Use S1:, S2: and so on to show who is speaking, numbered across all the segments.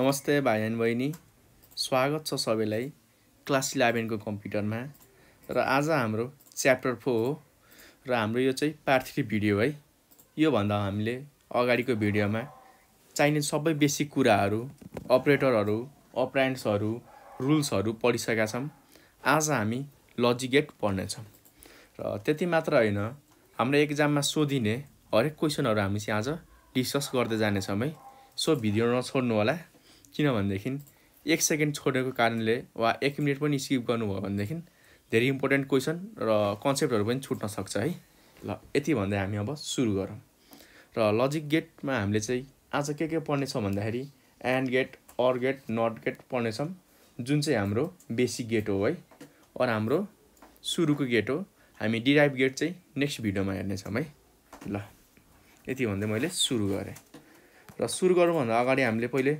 S1: नमस्ते भाइ एन्ड बहिनी स्वागत छ सबैलाई क्लास इलेभेनको कम्प्युटरमा र आज हाम्रो च्याप्टर फोर हो र हाम्रो यो चाहिँ पार्ट थ्री भिडियो है योभन्दा हामीले अगाडिको भिडियोमा चाहिने सबै बेसिक कुराहरू अपरेटरहरू अपराइन्ट्सहरू रुल्सहरू पढिसकेका छौँ आज हामी लजिगेट पढ्नेछौँ र त्यति मात्र होइन हाम्रो एक्जाममा सोधिने हरेक क्वेसनहरू हामी चाहिँ आज डिस्कस गर्दै जानेछौँ है सो भिडियो नछोड्नु होला किनभनेदेखि एक सेकेन्ड छोडेको कारणले वा एक मिनट पनि स्किप गर्नुभयो भनेदेखि धेरै इम्पोर्टेन्ट क्वेसन र कन्सेप्टहरू पनि छुट्न सक्छ है ल यति भन्दै हामी अब सुरु गरौँ र लजिक गेटमा हामीले चाहिँ आज के के पढ्नेछौँ भन्दाखेरि and gate or gate not gate पढ्नेछौँ जुन चाहिँ हाम्रो बेसिक गेट हो है अर हाम्रो सुरुको गेट हो हामी डिराइभ गेट चाहिँ नेक्स्ट भिडियोमा हेर्नेछौँ है ल यति भन्दै मैले सुरु गरेँ र सुरु गर्नुभन्दा अगाडि हामीले पहिले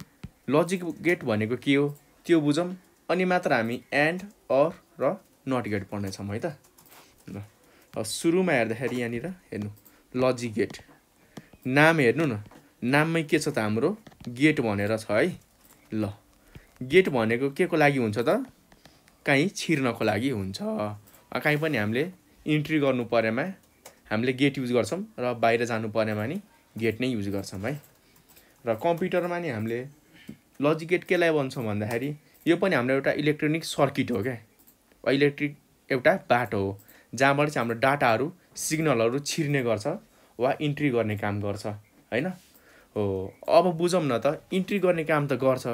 S1: लजिक गेट भनेको के हो त्यो बुझौँ अनि मात्र हामी एन्ड अर र नट गेट पढ्नेछौँ है त
S2: ल
S1: सुरुमा हेर्दाखेरि यहाँनिर हेर्नु लजिक गेट नाम हेर्नु न नाममै के छ त हाम्रो गेट भनेर छ है ल गेट भनेको के को लागि हुन्छ त काहीँ छिर्नको लागि हुन्छ काहीँ पनि हामीले इन्ट्री गर्नु परेमा हामीले गेट युज गर्छौँ र बाहिर जानु परेमा नि गेट नै युज गर्छौँ है र कम्प्युटरमा नि हामीले लजिक गेट केलाई भन्छौँ भन्दाखेरि यो पनि हाम्रो एउटा इलेक्ट्रोनिक सर्किट हो क्या इलेक्ट्रिक एउटा बाटो हो जहाँबाट चाहिँ हाम्रो डाटाहरू सिग्नलहरू छिर्ने गर्छ वा इन्ट्री गर्ने काम गर्छ होइन हो अब बुझौँ न त इन्ट्री गर्ने काम त गर्छ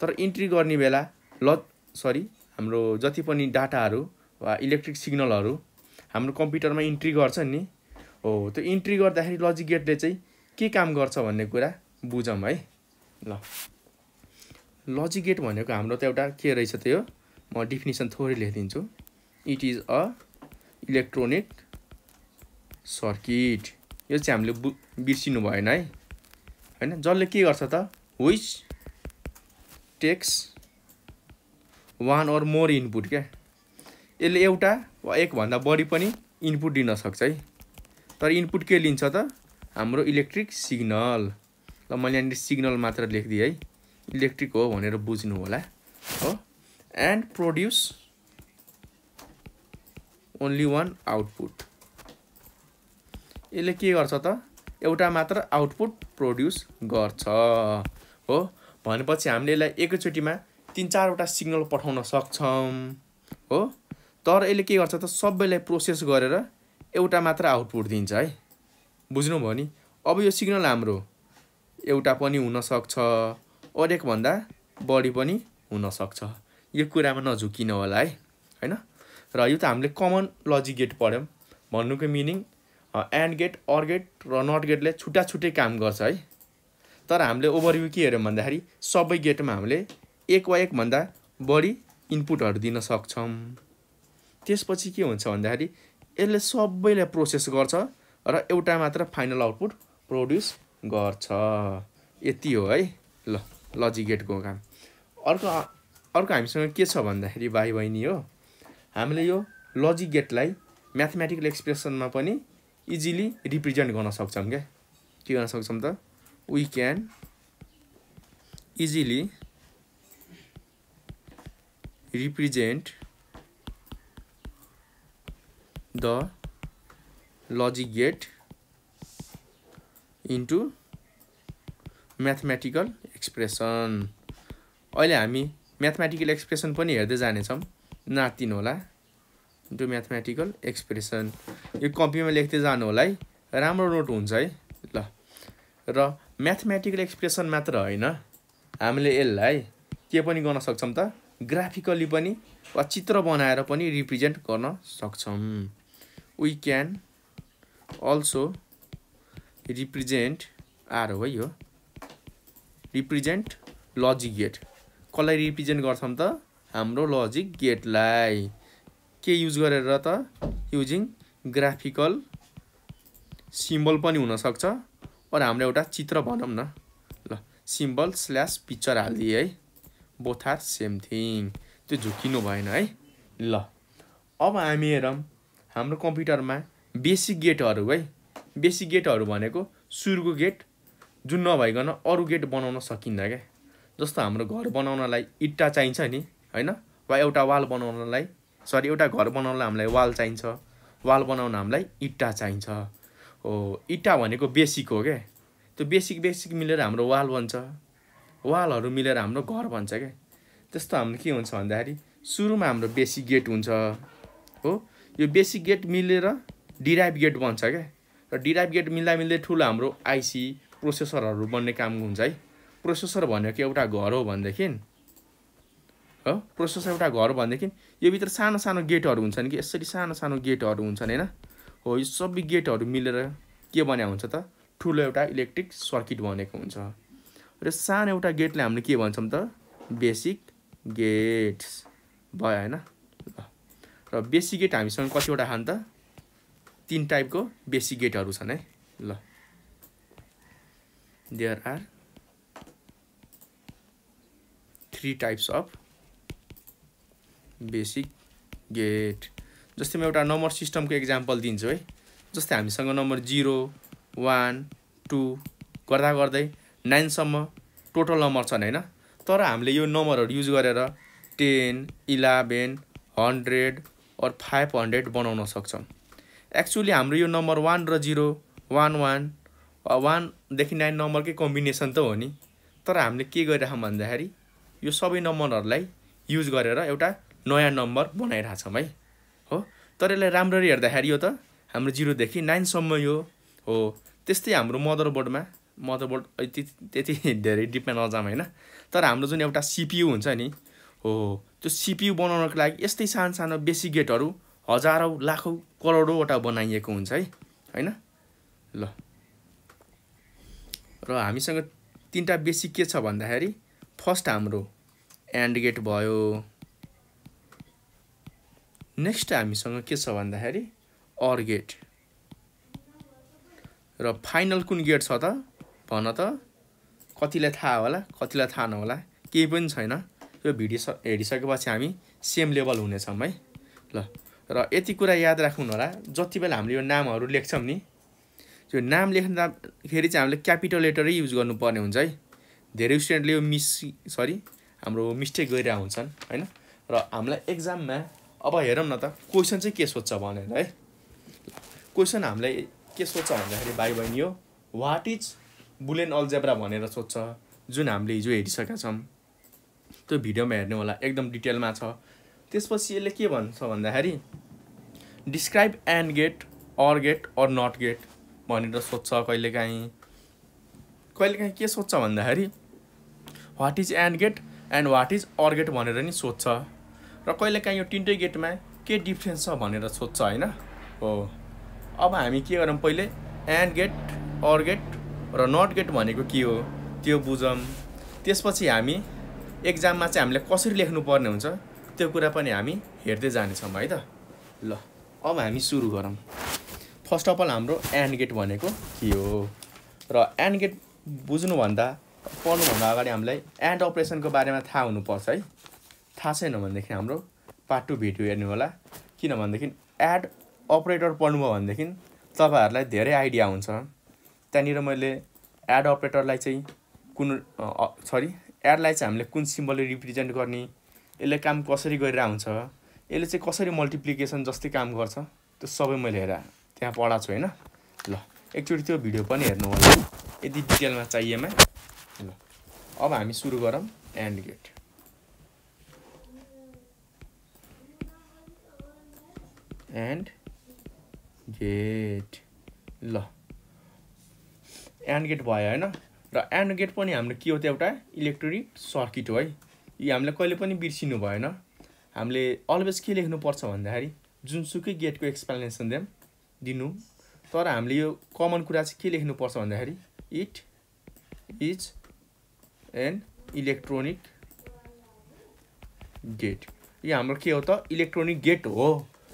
S1: तर इन्ट्री गर्ने बेला ल सरी हाम्रो जति पनि डाटाहरू वा इलेक्ट्रिक सिग्नलहरू हाम्रो कम्प्युटरमा इन्ट्री गर्छ नि हो त्यो इन्ट्री गर्दाखेरि लजिक गेटले चाहिँ के काम गर्छ भन्ने कुरा बुझौँ है ल लजिगेट भनेको हाम्रो त एउटा के रहेछ त्यो म डिफिनिसन थोरै लेखिदिन्छु it is a electronic circuit यो चाहिँ हामीले बु बिर्सिनु भएन है होइन जसले के गर्छ त which takes one or more input क्या यसले एउटा वा एकभन्दा बढी पनि इनपुट दिन सक्छ है तर इनपुट के लिन्छ त हाम्रो इलेक्ट्रिक सिग्नल ल मैले यहाँनिर सिग्नल मात्र लेखिदिएँ है इलेक्ट्रिक हो भनेर बुझ्नु होला हो and produce only one output यसले के गर्छ त एउटा मात्र आउटपुट प्रड्युस गर्छ हो भनेपछि हामीले यसलाई एकैचोटिमा तिन चारवटा सिग्नल पठाउन सक्छौँ हो तर यसले के गर्छ त सबैलाई प्रोसेस गरेर एउटा मात्र आउटपुट दिन्छ है बुझ्नुभयो नि अब यो सिग्नल हाम्रो एउटा पनि हुनसक्छ अरेकभन्दा बढी पनि हुनसक्छ यो कुरामा नझुकिन होला है होइन र यो त हामीले कमन लजिक गेट पढ्यौँ भन्नुको meaning and gate or gate र नट गेटले छुट्टा छुट्टै काम गर्छ है तर हामीले ओभरभ्यू के हेऱ्यौँ भन्दाखेरि सबै गेटमा हामीले एक वा एकभन्दा बढी इनपुटहरू दिन सक्छौँ त्यसपछि के हुन्छ भन्दाखेरि यसले सबैलाई प्रोसेस गर्छ र एउटा मात्र फाइनल आउटपुट प्रड्युस गर्छ यति हो है ल लजिक गेटको काम अर्को अर्को हामीसँग के छ भन्दाखेरि भाइ बहिनी हो हामीले यो लजिक गेटलाई म्याथमेटिकल एक्सप्रेसनमा पनि इजिली रिप्रेजेन्ट गर्न सक्छौँ क्या के गर्न सक्छौँ त we can easily represent the logic gate into mathematical expression अहिले हामी म्याथमेटिकल एक्सप्रेसन पनि हेर्दै जानेछौँ नातिनु होला इन्टु म्याथमेटिकल एक्सप्रेसन यो कपीमा लेख्दै जानु होला है राम्रो नोट हुन्छ है ल र म्याथमेटिकल एक्सप्रेसन मात्र होइन हामीले यसलाई के पनि गर्न सक्छौँ त ग्राफिकली पनि वा चित्र बनाएर पनि रिप्रेजेन्ट गर्न सक्छौँ we can also represent or हो यो रिप्रेजेन्ट लजिक गेट कसलाई रिप्रेजेन्ट गर्छौँ त हाम्रो लजिक गेटलाई के युज गरेर त युजिङ ग्राफिकल सिम्बल पनि हुनसक्छ र हाम्रो एउटा चित्र भनौँ न ल सिम्बल स्ल्यास पिक्चर हालिदिएँ है बोथ आर सेम थिङ त्यो झुकिनु भएन है ल अब हामी हेरौँ हाम्रो कम्प्युटरमा बेसिक गेटहरू है बेसिक गेटहरू भनेको सुरुको गेट जुन नभइकन अरू गेट बनाउन सकिन्न क्या जस्तो हाम्रो घर बनाउनलाई इट्टा चाहिन्छ नि होइन वा एउटा वाल बनाउनलाई सरी एउटा घर बनाउनलाई हामीलाई वाल चाहिन्छ वाल बनाउन हामीलाई इट्टा चाहिन्छ हो इट्टा भनेको बेसिक हो क्या त्यो बेसिक बेसिक मिलेर हाम्रो वाल बन्छ वालहरू मिलेर हाम्रो घर बन्छ क्या त्यस्तो हाम्रो के हुन्छ भन्दाखेरि सुरुमा हाम्रो बेसिक गेट हुन्छ हो यो बेसिक गेट मिलेर डिराइभ गेट बन्छ क्या र डिराइभ गेट मिल्दा मिल्दै ठुलो हाम्रो आइसी प्रोसेसरहरू बन्ने काम हुन्छ है प्रोसेसर भनेको एउटा घर हो भनेदेखि हो प्रोसेसर एउटा घर भनेदेखि यो भित्र सानो सानो गेटहरू हुन्छन् कि यसरी सानो सानो गेटहरू हुन्छन् होइन हो यो सबै गेटहरू मिलेर के बन्या हुन्छ त ठुलो एउटा इलेक्ट्रिक सर्किट बनेको हुन्छ र सानो एउटा गेटलाई हामीले के भन्छौँ त बेसिक गेट्स भयो होइन र बेसी गेट हामीसँग कतिवटा छन् त तिन टाइपको बेसी गेटहरू छन् है ल there are three types of basic gate जस्तै म एउटा नम्बर सिस्टमको एक्जाम्पल दिन्छु है जस्तै हामीसँग नम्बर जिरो वान टू गर्दा गर्दै नाइनसम्म टोटल नम्बर छन् होइन तर हामीले यो नम्बरहरू युज गरेर ten eleven hundred or five hundred बनाउन सक्छौँ एक्चुली हाम्रो यो नम्बर वान र जिरो वान वान वानदेखि नाइन नम्बरकै कम्बिनेसन त हो नि तर हामीले के गरिरहेको भन्दाखेरि यो सबै नम्बरहरूलाई युज गरेर एउटा नयाँ नम्बर बनाइरहेछौँ है हो तर यसलाई राम्ररी हेर्दाखेरि यो त हाम्रो जिरोदेखि नाइनसम्म यो हो त्यस्तै हाम्रो मदरबोर्डमा मदरबोर्ड त्यति त्यति धेरै डिपमा नजाम होइन तर हाम्रो जुन एउटा सिपियु हुन्छ नि हो त्यो सिपियु बनाउनको लागि यस्तै सानो सानो बेसी गेटहरू हजारौँ लाखौँ करोडौँवटा बनाइएको हुन्छ है होइन
S2: ल
S1: र हामीसँग तिनवटा बेसिक के छ भन्दाखेरि फर्स्ट हाम्रो एन्ड गेट भयो नेक्स्ट हामीसँग के छ भन्दाखेरि अर गेट र फाइनल कुन गेट छ त भन त कतिलाई थाहा होला कतिलाई थाहा नहोला केही पनि छैन यो भिडियो स हेरिसकेपछि हामी सेम लेभल हुनेछौँ है ल र यति कुरा याद राख्नु होला जति बेला हामीले यो नामहरू लेख्छौँ नि त्यो नाम लेख्दाखेरि चाहिँ हामीले क्यापिटल लेटरै युज गर्नुपर्ने हुन्छ है धेरै स्टुडेन्टले यो मिस सरी हाम्रो मिस्टेक गरिरहेको हुन्छन् होइन र हामीलाई एक्जाममा अब हेरौँ न त क्वेसन चाहिँ के सोध्छ भनेर है क्वेसन हामीलाई के सोध्छ भन्दाखेरि भाइ बहिनी हो वाट इज बुलेन अल्जेब्रा भनेर सोध्छ जुन हामीले हिजो हेरिसकेका छौँ त्यो भिडियोमा हेर्ने होला एकदम डिटेलमा छ त्यसपछि यसले के भन्छ भन्दाखेरि describe and gate or gate or not gate भनेर सोध्छ कहिलेकाहीँ कहिलेकाहीँ के सोध्छ भन्दाखेरि what is and gate and what is or gate भनेर नि सोध्छ र कहिलेकाहीँ यो तिनटै गेटमा के डिफ्रेन्स छ भनेर सोध्छ होइन हो अब हामी के गरौँ पहिले एन्ड गेट अर गेट र नट गेट भनेको के हो त्यो बुझौँ त्यसपछि हामी एक्जाममा चाहिँ हामीले कसरी लेख्नुपर्ने हुन्छ त्यो कुरा पनि हामी हेर्दै जानेछौँ है त ल अब हामी सुरु गरौँ फर्स्ट अफ अल हाम्रो एन्ड गेट भनेको के हो र एन्ड गेट बुझ्नुभन्दा पढ्नुभन्दा अगाडि हामीलाई एन्ड अपरेसनको बारेमा थाहा हुनुपर्छ है थाहा छैन भनेदेखि हाम्रो पार्ट टू भिडियो हेर्नु होला किनभनेदेखि एड अपरेटर पढ्नुभयो भनेदेखि तपाईँहरूलाई धेरै आइडिया हुन्छ त्यहाँनिर मैले एड अपरेटरलाई चाहिँ कुन सरी एडलाई चाहिँ हामीले कुन सिम्बलले रिप्रेजेन्ट गर्ने यसले काम कसरी गरिरहेको हुन्छ यसले चाहिँ कसरी मल्टिप्लिकेसन जस्तै काम गर्छ त्यो सबै मैले हेरेँ त्यहाँ पढाएको छु होइन ल एकचोटि त्यो भिडियो पनि हेर्नु होला यदि डिटेलमा चाहिएमा ल अब हामी सुरु गरौँ एन्ड गेट एन्ड गेट ल एन्ड गेट भयो होइन र एन्ड गेट पनि हाम्रो के हो त एउटा इलेक्ट्रोनिक सर्किट हो है यो हामीले कहिले पनि बिर्सिनु भएन हामीले अलवेज के लेख्नुपर्छ भन्दाखेरि जुनसुकै गेटको एक्सप्लेनेसन देम दिनु तर हामीले यो कमन कुरा चाहिँ के लेख्नुपर्छ भन्दाखेरि it is an electronic gate यो हाम्रो के हो त इलेक्ट्रोनिक गेट हो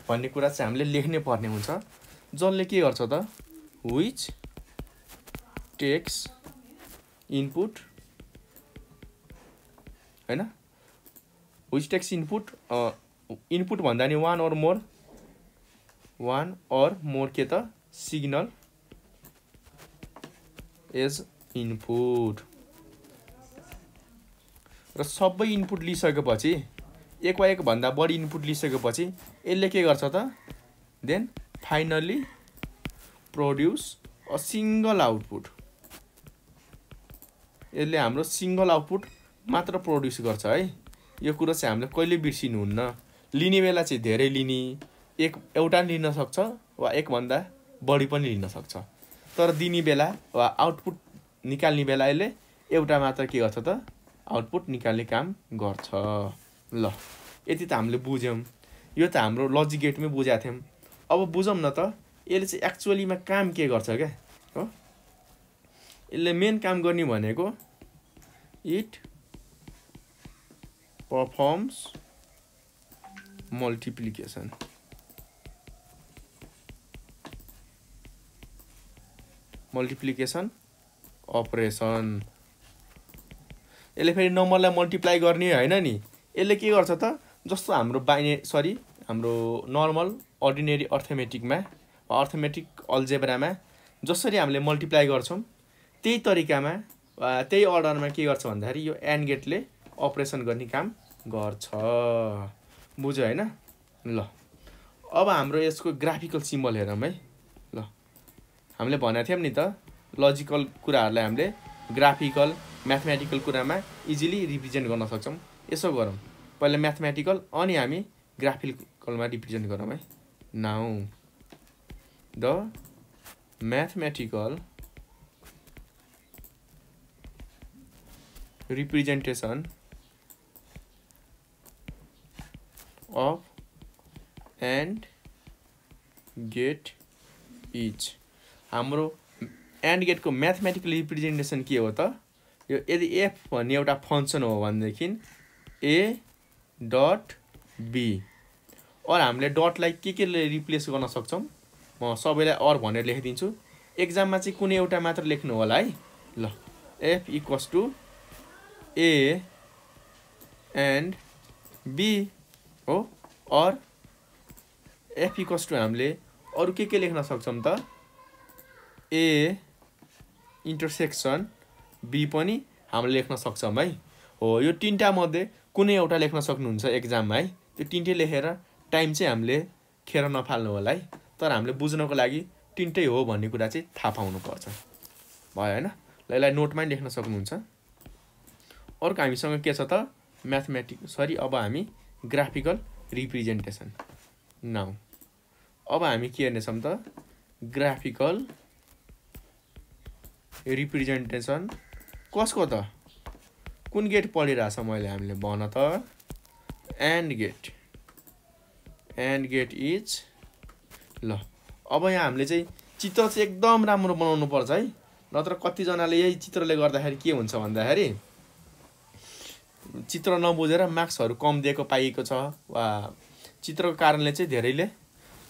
S1: भन्ने कुरा चाहिँ हामीले लेख्नै पर्ने हुन्छ जसले के गर्छ त विच टेक्स इनपुट होइन विच टेक्स इनपुट इनपुट भन्दा नि one or more one or more के त सिग्नल एज इनपुट र सबै इनपुट लिइसकेपछि एक वा एकभन्दा बढी इनपुट लिइसकेपछि यसले के गर्छ त then finally produce a single output यसले हाम्रो सिङ्गल आउटपुट मात्र प्रड्युस गर्छ है यो कुरो चाहिँ हामीले कहिले बिर्सिनुहुन्न लिने बेला चाहिँ धेरै लिने एक एउटा लिन सक्छ वा एकभन्दा बढी पनि लिन सक्छ तर दिने बेला वा आउटपुट निकाल्ने बेला यसले एउटा मात्र के गर्छ त आउटपुट निकाल्ने काम गर्छ ल यति त हामीले बुझ्यौँ यो त हाम्रो लजिक गेटमै बुझाएको थियौँ अब बुझौँ न त यसले चाहिँ एक्चुअलीमा काम के गर्छ क्या हो यसले मेन काम गर्ने भनेको it performs multiplication multiplication operation यसले फेरि नम्बरलाई मल्टिप्लाई गर्ने होइन नि यसले के गर्छ त जस्तो हाम्रो बाइने सरी हाम्रो नर्मल अर्डिनेरी अर्थमेटिकमा वा अर्थमेटिक अल्जेब्रामा जसरी हामीले मल्टिप्लाई गर्छौँ त्यही तरिकामा वा त्यही अर्डरमा के गर्छ भन्दाखेरि यो एन्ड गेटले अपरेसन गर्ने काम गर्छ बुझ्यो होइन ल अब हाम्रो यसको ग्राफिकल सिम्बल हेरौँ है हामीले भनेको थियौँ नि त लजिकल कुराहरूलाई हामीले ग्राफिकल म्याथमेटिकल कुरामा इजिली रिप्रेजेन्ट गर्न सक्छौँ यसो गरौँ पहिला म्याथमेटिकल अनि हामी ग्राफिकलमा रिप्रेजेन्ट गरौँ है now the mathematical representation of and gate each हाम्रो एन्ड गेटको म्याथमेटिकल रिप्रेजेन्टेसन के हो त यो यदि एफ भन्ने एउटा फङ्सन हो भनेदेखि ए डट बी अरू हामीले डटलाई के के रिप्लेस गर्न सक्छौँ म सबैलाई अर भनेर लेखिदिन्छु एक्जाममा चाहिँ कुनै एउटा मात्र लेख्नु होला है ल F equals to A and B हो अर एफ इक्वस टु हामीले अरू के के लेख्न सक्छौँ त ए इन्टरसेक्सन बी पनि हामीले लेख्न सक्छौँ है हो यो मध्ये कुनै एउटा लेख्न सक्नुहुन्छ एक्जाममा है त्यो तिनटै लेखेर टाइम चाहिँ हामीले खेर नफाल्नु होला है तर हामीले बुझ्नको लागि तिनटै हो भन्ने कुरा चाहिँ थाहा पाउनुपर्छ भयो होइन ल यसलाई नोटमा लेख्न सक्नुहुन्छ अर्को हामीसँग के छ त म्याथमेटिक सरी अब हामी ग्राफिकल रिप्रेजेन्टेसन नाउ अब हामी के हेर्नेछौँ त ग्राफिकल रिप्रेजेन्टेसन कसको त कुन गेट छ मैले हामीले भन त and gate and gate is ल अब यहाँ हामीले चाहिँ चित्र चाहिँ एकदम राम्रो बनाउनु पर्छ है नत्र कतिजनाले यही चित्रले गर्दाखेरि के हुन्छ भन्दाखेरि चित्र नबुझेर मार्क्सहरू कम दिएको पाइएको छ वा चित्रको कारणले चाहिँ धेरैले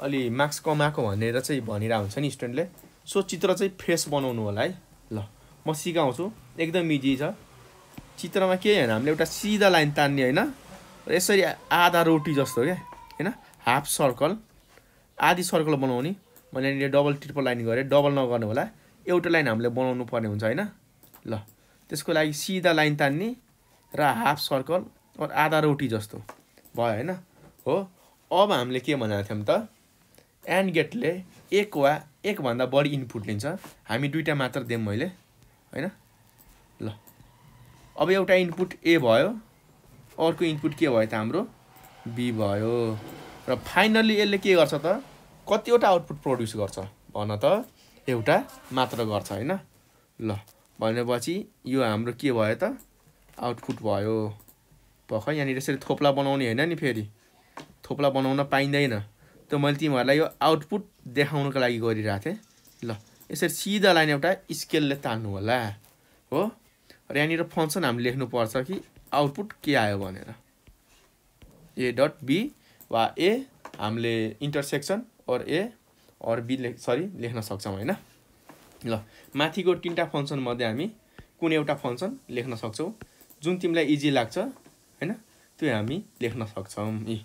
S1: अलि मार्क्स कमाएको भनेर चाहिँ भनिरहेको हुन्छ नि स्टुडेन्टले सो चित्र चाहिँ फ्रेस बनाउनु होला है ल म सिकाउँछु एकदम इजी छ चित्रमा केही होइन हामीले एउटा सिधा लाइन तान्ने होइन र यसरी आधा रोटी जस्तो क्या होइन हाफ सर्कल आधी सर्कल बनाउने मैले यहाँनिर डबल ट्रिपल लाइन गरेँ डबल नगर्नु होला एउटा लाइन हामीले बनाउनु पर्ने हुन्छ होइन ल त्यसको लागि सिधा लाइन तान्ने र हाफ सर्कल अरू आधा रोटी जस्तो भयो होइन हो अब हामीले के भनेको थियौँ त एन्ड गेटले एक वा एकभन्दा बढी इनपुट लिन्छ हामी दुइटा मात्र दिउँ मैले होइन ल अब एउटा इनपुट ए भयो अर्को इनपुट के भयो त हाम्रो बी भयो र फाइनल्ली यसले के गर्छ त कतिवटा आउटपुट प्रड्युस गर्छ भन त एउटा मात्र गर्छ होइन ल भनेपछि यो हाम्रो के भयो त आउटपुट भयो भर्खर यहाँनिर यसरी थोप्ला बनाउने होइन नि फेरि थोप्ला बनाउन पाइँदैन त्यो मैले तिमीहरूलाई यो आउटपुट देखाउनको लागि गरिरहेको थिएँ ल यसरी सिधा लाइन एउटा स्केलले तान्नु होला हो र यहाँनिर फङ्सन हामी लेख्नुपर्छ कि आउटपुट के आयो भनेर ए डट बी वा ए हामीले intersection or A or B ले सरी लेख्न सक्छौँ होइन ल माथिको तिनवटा फङ्सनमध्ये हामी कुन एउटा फङ्सन लेख्न सक्छौँ जुन तिमीलाई इजी लाग्छ होइन त्यो हामी लेख्न सक्छौँ यी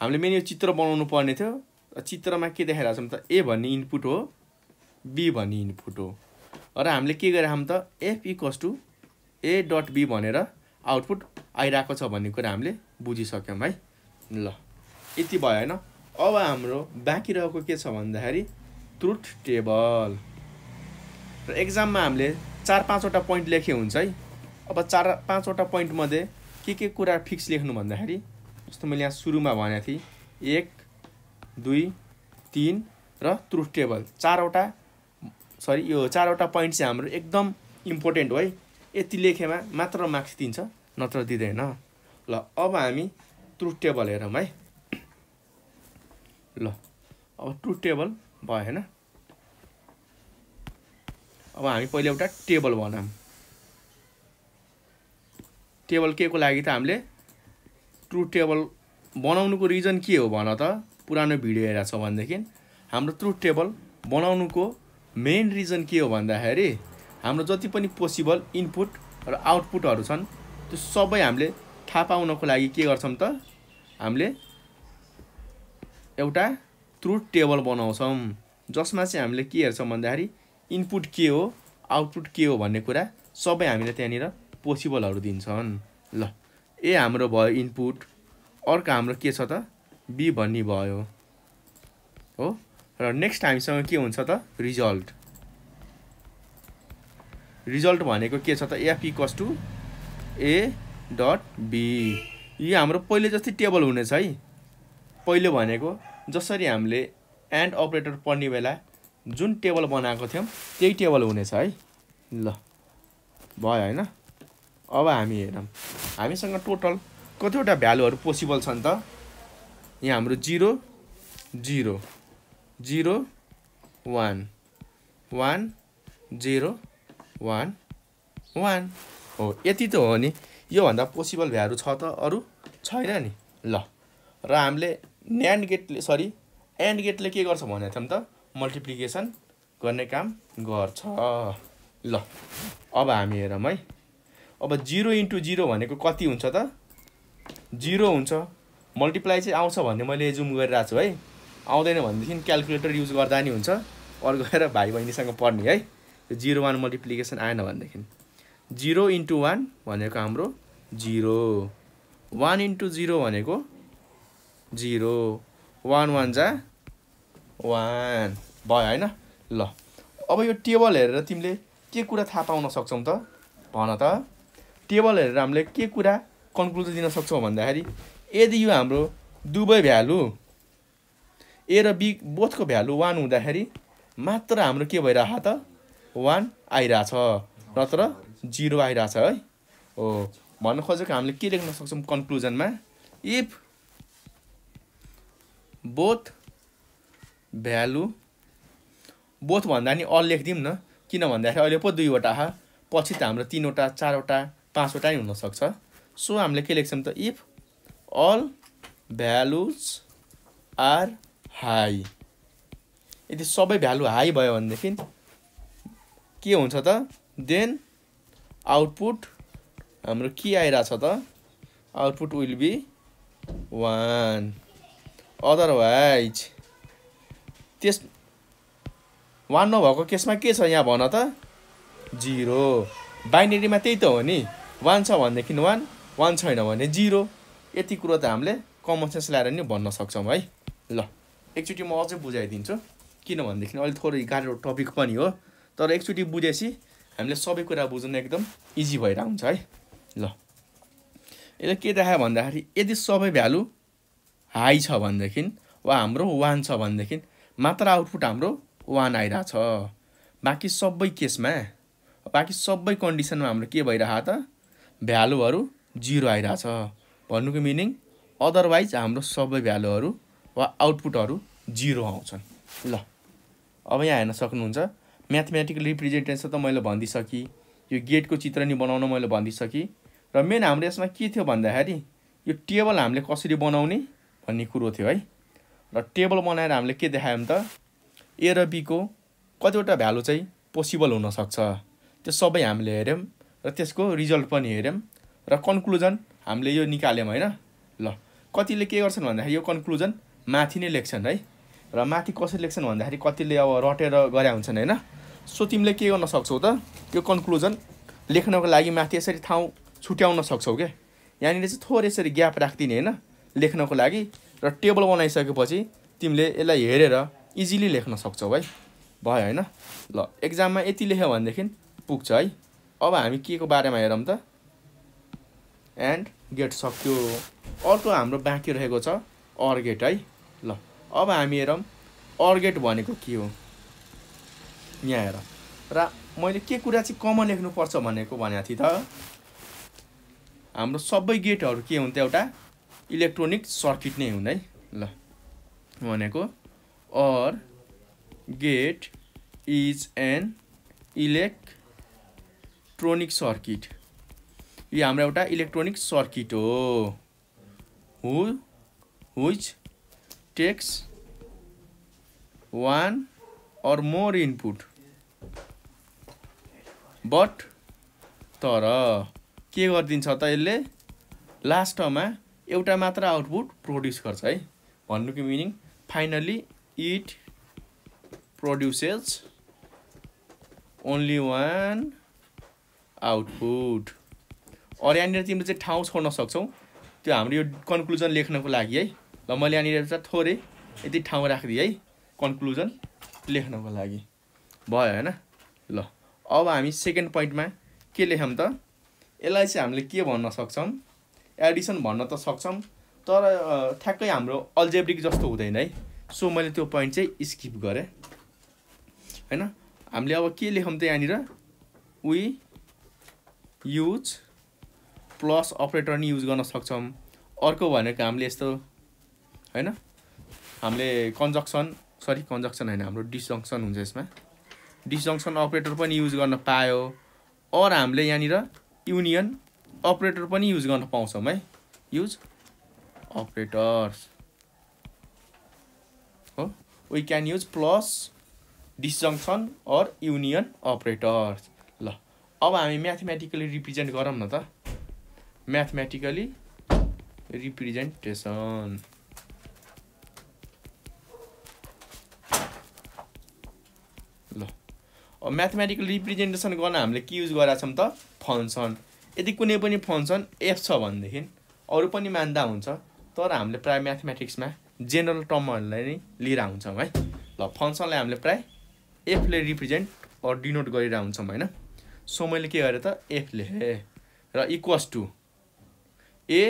S1: हामीले मेन यो चित्र बनाउनु पर्ने थियो चित्रमा के देखाइरहेको छौँ त ए भन्ने इनपुट हो बी भन्ने इनपुट हो र हामीले के गरेर त F equals to A dot B भनेर आउटपुट आइरहेको छ भन्ने कुरा हामीले बुझिसक्यौँ है ल यति भयो होइन अब हाम्रो बाँकी रहेको के छ भन्दाखेरि ट्रुथ टेबल र एक्जाममा हामीले चार पाँचवटा पोइन्ट लेखे हुन्छ है अब चार पाँचवटा पोइन्टमध्ये के के कुरा फिक्स लेख्नु भन्दाखेरि जस्तो मैले यहाँ सुरुमा भनेको थिएँ एक दुई तिन र ट्रुथ टेबल चारवटा सरी यो चारवटा पोइन्ट चाहिँ हाम्रो एकदम इम्पोर्टेन्ट हो है यति लेखेमा मात्र मार्क्स दिन्छ नत्र दिँदैन ल अब हामी ट्रुथ टेबल हेरौँ है ल अब ट्रुथ टेबल भयो होइन अब हामी पहिले एउटा टेबल बनाऊँ टेबल के को लागि त हामीले ट्रुथ टेबल बनाउनुको रिजन के हो भन त पुरानो भिडियो हेरेको छौँ भनेदेखि हाम्रो ट्रुथ टेबल बनाउनुको मेन रिजन के हो भन्दाखेरि हाम्रो जति पनि पोसिबल इनपुट र आउटपुटहरू छन् त्यो सबै हामीले थाहा पाउनको लागि के गर्छौँ त हामीले एउटा ट्रुथ टेबल बनाउँछौँ जसमा चाहिँ हामीले के हेर्छौँ भन्दाखेरि इनपुट के हो आउटपुट के हो भन्ने कुरा सबै हामीले त्यहाँनिर पोसिबलहरू दिन्छन् ल ए हाम्रो भयो इनपुट अर्को हाम्रो के छ त बी भन्ने भयो हो र नेक्स्ट हामीसँग के हुन्छ त रिजल्ट रिजल्ट भनेको के छ त F equals to A dot B यो हाम्रो पहिले जस्तै टेबल हुनेछ है पहिलो भनेको जसरी हामीले एन्ड अपरेटर पढ्ने बेला जुन टेबल बनाएको थियौँ त्यही टेबल हुनेछ है ल भयो होइन अब हामी हेरौँ हामीसँग टोटल कतिवटा भ्यालुहरू पोसिबल छन् त यहाँ हाम्रो zero zero zero one one zero one one हो यति त हो नि योभन्दा पोसिबल भ्याहरू छ त अरू छैन नि ल र हामीले न्यान्ड गेटले सरी एन्ड गेटले के गर्छ भनेको थियौँ त मल्टिप्लिकेसन गर्ने काम गर्छ ल अब हामी हेरौँ है अब जिरो इन्टु जिरो भनेको कति हुन्छ त जिरो हुन्छ मल्टिप्लाई चाहिँ आउँछ भन्ने मैले जुम गरिरहेको छु है आउँदैन भनेदेखि क्यालकुलेटर युज गर्दा नि हुन्छ अरू गएर भाइ बहिनीसँग पढ्ने है त्यो जिरो वान मल्टिप्लिकेसन आएन भनेदेखि जिरो इन्टु वान भनेको हाम्रो जिरो वान इन्टु जिरो भनेको जिरो वान वान जा वान भयो होइन ल अब यो टेबल हेरेर तिमीले के कुरा थाहा पाउन सक्छौ त भन त टेबल हेरेर हामीले के कुरा कन्क्लुजन दिन सक्छौँ भन्दाखेरि यदि यो हाम्रो दुवै भ्यालु ए र बी बोथको भ्यालु वान हुँदाखेरि मात्र हाम्रो के भइरहेको त वान आइरहेछ नत्र जिरो आइरहेछ है हो भन्न खोजेको हामीले के लेख्न सक्छौँ कन्क्लुजनमा इफ बोथ भ्यालु बोथ भन्दा नि अल लेखिदिउँ न किन भन्दाखेरि अहिले पो दुईवटा पछि त हाम्रो तिनवटा चारवटा पाँचवटा नै हुनसक्छ सो हामीले के लेख्छौँ त if all values are high यदि सबै भ्यालु हाई भयो भनेदेखि के हुन्छ त देन आउटपुट हाम्रो के आइरहेछ त output will be one otherwise त्यस वान नभएको केसमा के छ यहाँ भन त जिरो बाइनेरीमा त्यही त हो नि वान छ भनेदेखि वान वान छैन भने जिरो यति कुरो त हामीले कमन सेन्स ल्याएर नि भन्न सक्छौँ है ल एकचोटि म अझै बुझाइदिन्छु किनभनेदेखि अहिले थोरै गाह्रो टपिक पनि हो तर एकचोटि बुझेपछि हामीले सबै कुरा बुझ्नु एकदम इजी भएर हुन्छ है ल यसले के देखायो भन्दाखेरि यदि सबै भ्यालु हाई छ भनेदेखि वा हाम्रो वान छ भनेदेखि मात्र आउटपुट हाम्रो वान आइरहेछ बाँकी सबै केसमा बाँकी सबै कन्डिसनमा हाम्रो के भइरहेको त भ्यालुहरू जिरो आइरहेछ भन्नुको मिनिङ अदरवाइज हाम्रो सबै भ्यालुहरू वा आउटपुटहरू जिरो आउँछन् ल अब यहाँ हेर्न सक्नुहुन्छ म्याथमेटिकल रिप्रेजेन्टेसन त मैले भनिदिइसकेँ यो गेटको चित्र नि बनाउन मैले भनिदिइसकेँ र मेन हाम्रो यसमा के थियो भन्दाखेरि यो टेबल हामीले कसरी बनाउने भन्ने कुरो थियो है र टेबल बनाएर हामीले के देखायौँ त ए र बीको कतिवटा भ्यालु चाहिँ पोसिबल हुनसक्छ त्यो सबै हामीले हेऱ्यौँ र त्यसको रिजल्ट पनि हेऱ्यौँ र कन्क्लुजन हामीले यो निकाल्यौँ होइन ल कतिले के गर्छन् भन्दाखेरि यो कन्क्लुजन माथि नै लेख्छन् है र माथि कसरी लेख्छन् भन्दाखेरि कतिले अब रटेर गरे हुन्छन् होइन सो तिमीले के गर्न सक्छौ त यो कन्क्लुजन लेख्नको लागि माथि यसरी ठाउँ छुट्याउन सक्छौ क्या यहाँनिर चाहिँ थोरै यसरी ग्याप राखिदिने होइन लेख्नको लागि र टेबल बनाइसकेपछि तिमीले यसलाई हेरेर इजिली लेख्न सक्छौ है भयो होइन ल एक्जाममा यति लेख्यौ भनेदेखि पुग्छ है अब हामी के को बारेमा हेरौँ त एन्ड गेट सक्यो अर्को हाम्रो बाँकी रहेको छ अर है ल अब हामी हेरौँ अर भनेको के हो यहाँ हेर र मैले के कुरा चाहिँ कमन लेख्नुपर्छ भनेको भनेको थिएँ त हाम्रो सबै गेटहरू के हुन्थ्यो एउटा इलेक्ट्रोनिक सर्किट नै हुन् है ल भनेको or gate is an electronic circuit यो हाम्रो एउटा इलेक्ट्रोनिक सर्किट हो who takes one or more input but तर के गरिदिन्छ त यसले लास्टमा एउटा मात्र आउटपुट प्रड्युस गर्छ है भन्नुको meaning finally it produces only one output अरू यहाँनिर तिमीले चाहिँ ठाउँ छोड्न सक्छौ त्यो हाम्रो यो कन्क्लुजन लेख्नको लागि है ल मैले यहाँनिर चाहिँ थोरै यति ठाउँ राखिदिएँ है कन्क्लुजन लेख्नको लागि भयो होइन ल अब हामी सेकेन्ड पोइन्टमा के लेख्यौँ त यसलाई चाहिँ हामीले के भन्न सक्छौँ एडिसन भन्न त सक्छौँ तर ठ्याक्कै हाम्रो अल्जेब्रिक जस्तो हुँदैन है सो मैले त्यो पोइन्ट चाहिँ स्किप गरेँ होइन हामीले अब के लेखौँ त यहाँनिर वी युज प्लस अपरेटर नि युज गर्न सक्छौँ अर्को भनेको हामीले यस्तो होइन हामीले कन्जक्सन सरी कन्जक्सन होइन हाम्रो डिसजङ्सन हुन्छ यसमा डिसजङ्सन अपरेटर पनि युज गर्न पायो अर हामीले यहाँनिर युनियन अपरेटर पनि युज गर्न पाउँछौँ है युज अपरेटर्स हो we can use plus disjunction or union operators ल अब हामी म्याथमेटिकली रिप्रेजेन्ट गरौँ न त mathematically representation ल अब म्याथमेटिकल रिप्रेजेन्टेसन गर्न हामीले के युज गरेका छौँ त फङ्सन यदि कुनै पनि फङ्सन एफ छ भनेदेखि अरू पनि मान्दा हुन्छ तर हामीले प्रायः म्याथमेटिक्समा जेनरल टर्महरूलाई नै लिएर हुन्छौँ है ल फङ्सनलाई हामीले प्रायः एफले रिप्रेजेन्ट अर डिनोट गरिरह हुन्छौँ होइन सो मैले के गरेँ त एफले र इक्वल्स टु ए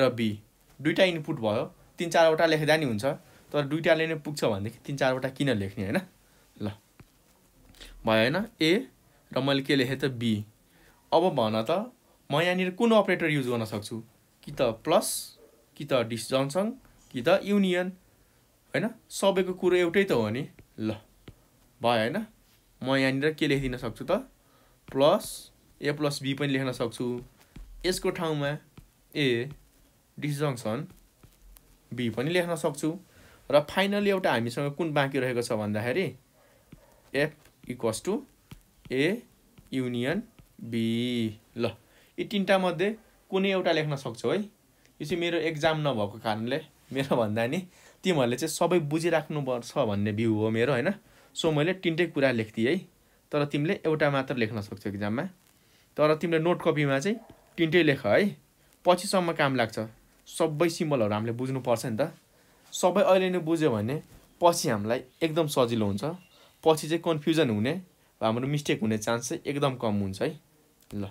S1: र बी दुइटा इनपुट भयो तिन चारवटा लेख्दा नि हुन्छ तर दुइटाले नै पुग्छ भनेदेखि तिन चारवटा किन लेख्ने होइन ल भयो होइन ए र मैले के लेखेँ त बी अब भन त म यहाँनिर कुन अपरेटर युज गर्न सक्छु कि त प्लस कि त डिसजङ्सन कि त युनियन होइन सबैको कुरो एउटै त हो नि ल भयो होइन म यहाँनिर के लेखिदिन सक्छु त प्लस ए प्लस बी पनि लेख्न सक्छु यसको ठाउँमा ए डिसजङ्सन बी पनि लेख्न सक्छु र फाइनली एउटा हामीसँग कुन बाँकी रहेको छ भन्दाखेरि F equals to A union B ल यी तिनवटा मध्ये कुनै एउटा लेख्न सक्छौ है यो चाहिँ मेरो एक्जाम नभएको कारणले मेरो भन्दा नि तिमीहरूले चाहिँ सबै बुझिराख्नुपर्छ भन्ने भ्यू हो मेरो होइन सो मैले तिनटै कुरा लेख्थेँ है तर तिमीले एउटा मात्र लेख्न सक्छौ एक्जाममा तर तिमीले नोट कपीमा चाहिँ तिनटै लेख है पछिसम्म काम लाग्छ सबै सिम्बलहरू हामीले बुझ्नुपर्छ नि त सबै अहिले नै बुझ्यो भने पछि हामीलाई एकदम सजिलो हुन्छ पछि चाहिँ कन्फ्युजन हुने हाम्रो मिस्टेक हुने चान्स चाहिँ एकदम कम हुन्छ है ल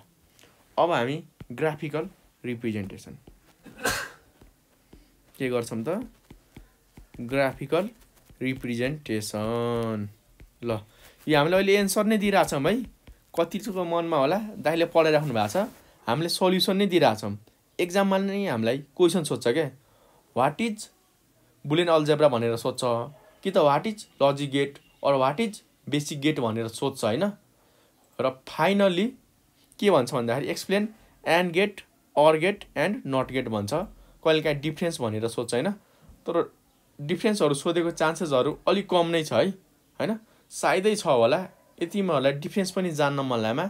S1: अब हामी ग्राफिकल रिप्रेजेन्टेसन के गर्छौँ त ग्राफिकल रिप्रेजेन्टेसन ल यो हामीले अहिले एन्सर नै दिइरहेछौँ है कतिको मनमा होला दाइले पढाइराख्नु भएको छ हामीले सल्युसन नै दिइरहेछौँ एक्जाममा नै हामीलाई क्वेसन सोध्छ क्या वाट इज बुलेन अल्जेब्रा भनेर सोध्छ कि त what is logic gate or what is basic gate भनेर सोध्छ होइन र फाइनल्ली के भन्छ भन्दाखेरि explain and gate or gate and not gate भन्छ कहिले काहीँ डिफ्रेन्स भनेर सोध्छ होइन तर डिफ्रेन्सहरू सोधेको चान्सेसहरू अलिक कम नै छ है होइन सायदै छ होला यति मलाई डिफ्रेन्स पनि जान्न मन लामा